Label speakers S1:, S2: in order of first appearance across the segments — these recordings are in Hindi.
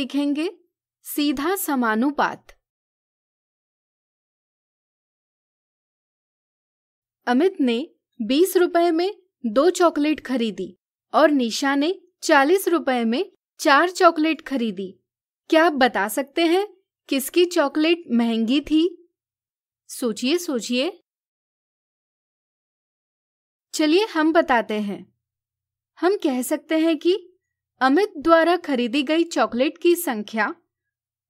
S1: सीखेंगे सीधा समानुपात अमित ने बीस रुपए में दो चॉकलेट खरीदी और निशा ने चालीस रुपए में चार चॉकलेट खरीदी क्या आप बता सकते हैं किसकी चॉकलेट महंगी थी सोचिए सोचिए चलिए हम बताते हैं हम कह सकते हैं कि अमित द्वारा खरीदी गई चॉकलेट की संख्या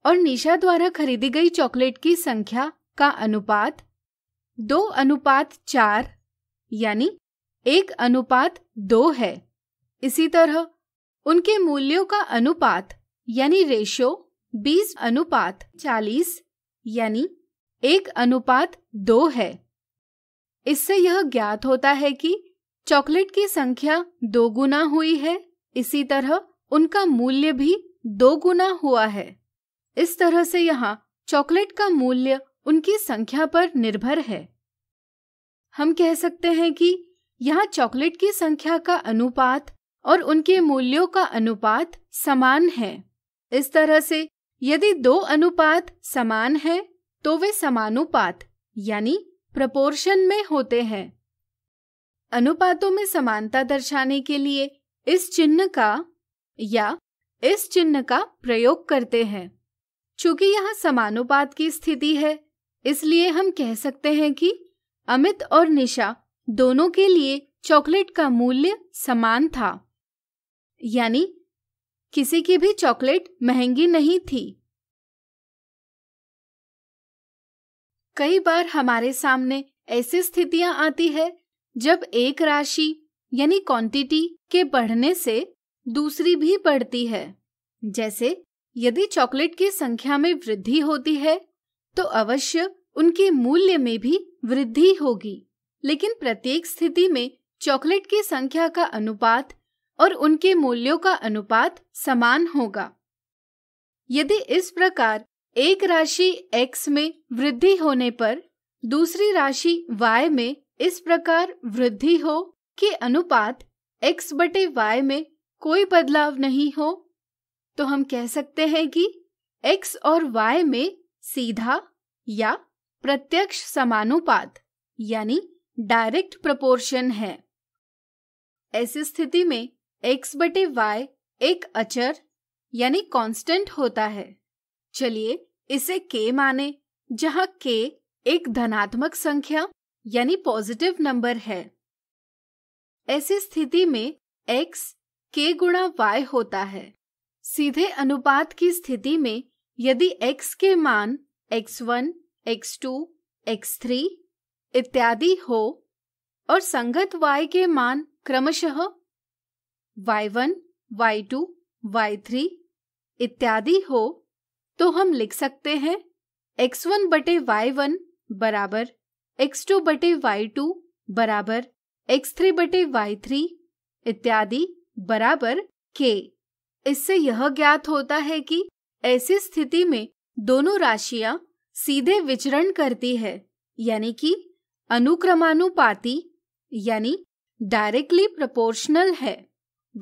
S1: और निशा द्वारा खरीदी गई चॉकलेट की संख्या का अनुपात दो अनुपात चार यानी एक अनुपात दो है इसी तरह उनके मूल्यों का अनुपात यानी रेशो बीस अनुपात चालीस यानी एक अनुपात दो है इससे यह ज्ञात होता है कि चॉकलेट की संख्या दो गुना हुई है इसी तरह उनका मूल्य भी दो गुना हुआ है इस तरह से यहाँ चॉकलेट का मूल्य उनकी संख्या पर निर्भर है हम कह सकते हैं कि यहाँ चॉकलेट की संख्या का अनुपात और उनके मूल्यों का अनुपात समान है इस तरह से यदि दो अनुपात समान है तो वे समानुपात यानी प्रपोर्शन में होते हैं अनुपातों में समानता दर्शाने के लिए इस चिन्ह का या इस चिन्ह का प्रयोग करते हैं चूंकि यह समानुपात की स्थिति है इसलिए हम कह सकते हैं कि अमित और निशा दोनों के लिए चॉकलेट का मूल्य समान था यानी किसी की भी चॉकलेट महंगी नहीं थी कई बार हमारे सामने ऐसी स्थितियां आती है जब एक राशि यानी क्वांटिटी के बढ़ने से दूसरी भी बढ़ती है जैसे यदि चॉकलेट की संख्या में वृद्धि होती है तो अवश्य उनके मूल्य में भी वृद्धि होगी लेकिन प्रत्येक स्थिति में चॉकलेट की संख्या का अनुपात और उनके मूल्यों का अनुपात समान होगा यदि इस प्रकार एक राशि x में वृद्धि होने पर दूसरी राशि y में इस प्रकार वृद्धि हो कि अनुपात x बटे वाई में कोई बदलाव नहीं हो तो हम कह सकते हैं कि x और y में सीधा या प्रत्यक्ष समानुपात यानी डायरेक्ट प्रपोर्शन है ऐसी स्थिति में x बटे वाई एक अचर यानी कांस्टेंट होता है चलिए इसे k माने जहां k एक धनात्मक संख्या यानी पॉजिटिव नंबर है ऐसी स्थिति में x k गुणा y होता है सीधे अनुपात की स्थिति में यदि x के मान x1, x2, x3 इत्यादि हो और संगत y के मान क्रमशः y1, y2, y3 इत्यादि हो तो हम लिख सकते हैं x1 बटे वाई वन बराबर x2 बटे वाई टू बराबर एक्स थ्री बटे वाई थ्री इत्यादि बराबर के इससे यह ज्ञात होता है कि ऐसी स्थिति में दोनों राशियां सीधे विचरण करती है यानी कि अनुक्रमानुपाती यानी डायरेक्टली प्रोपोर्शनल है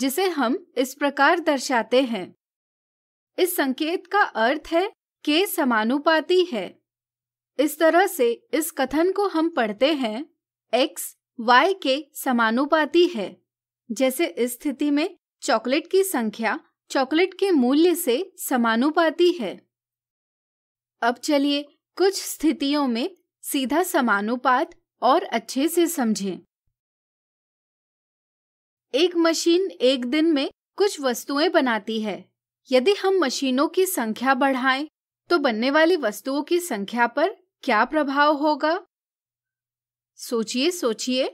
S1: जिसे हम इस प्रकार दर्शाते हैं इस संकेत का अर्थ है के समानुपाती है इस तरह से इस कथन को हम पढ़ते हैं एक्स y के समानुपाती है जैसे इस स्थिति में चॉकलेट की संख्या चॉकलेट के मूल्य से समानुपाती है अब चलिए कुछ स्थितियों में सीधा समानुपात और अच्छे से समझें एक मशीन एक दिन में कुछ वस्तुएं बनाती है यदि हम मशीनों की संख्या बढ़ाएं तो बनने वाली वस्तुओं की संख्या पर क्या प्रभाव होगा सोचिए सोचिए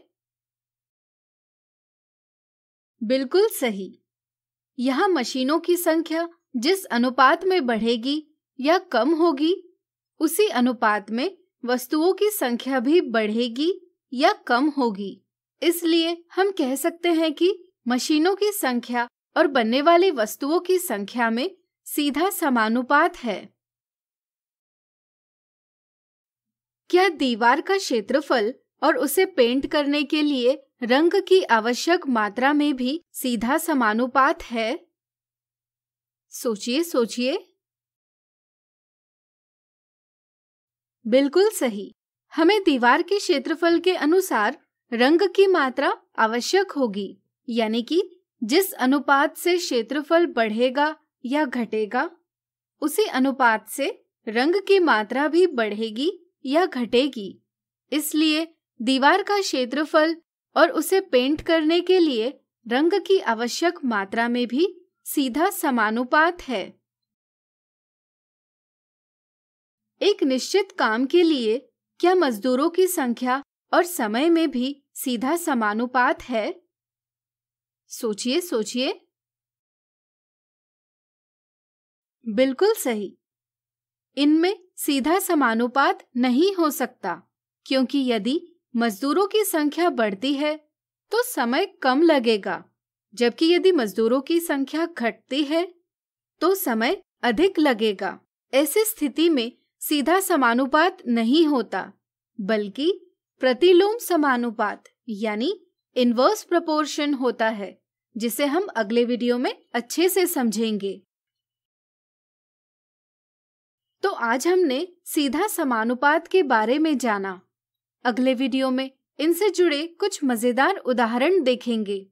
S1: बिल्कुल सही यहाँ मशीनों की संख्या जिस अनुपात में बढ़ेगी या कम होगी उसी अनुपात में वस्तुओं की संख्या भी बढ़ेगी या कम होगी इसलिए हम कह सकते हैं कि मशीनों की संख्या और बनने वाली वस्तुओं की संख्या में सीधा समानुपात है क्या दीवार का क्षेत्रफल और उसे पेंट करने के लिए रंग की आवश्यक मात्रा में भी सीधा समानुपात है सोचिए सोचिए बिल्कुल सही हमें दीवार के क्षेत्रफल के अनुसार रंग की मात्रा आवश्यक होगी यानी कि जिस अनुपात से क्षेत्रफल बढ़ेगा या घटेगा उसी अनुपात से रंग की मात्रा भी बढ़ेगी या घटेगी इसलिए दीवार का क्षेत्रफल और उसे पेंट करने के लिए रंग की आवश्यक मात्रा में भी सीधा समानुपात है एक निश्चित काम के लिए क्या मजदूरों की संख्या और समय में भी सीधा समानुपात है सोचिए सोचिए बिल्कुल सही इनमें सीधा समानुपात नहीं हो सकता क्योंकि यदि मजदूरों की संख्या बढ़ती है तो समय कम लगेगा जबकि यदि मजदूरों की संख्या घटती है तो समय अधिक लगेगा ऐसी स्थिति में सीधा समानुपात नहीं होता बल्कि प्रतिलोम समानुपात यानी इन्वर्स प्रपोर्शन होता है जिसे हम अगले वीडियो में अच्छे से समझेंगे तो आज हमने सीधा समानुपात के बारे में जाना अगले वीडियो में इनसे जुड़े कुछ मजेदार उदाहरण देखेंगे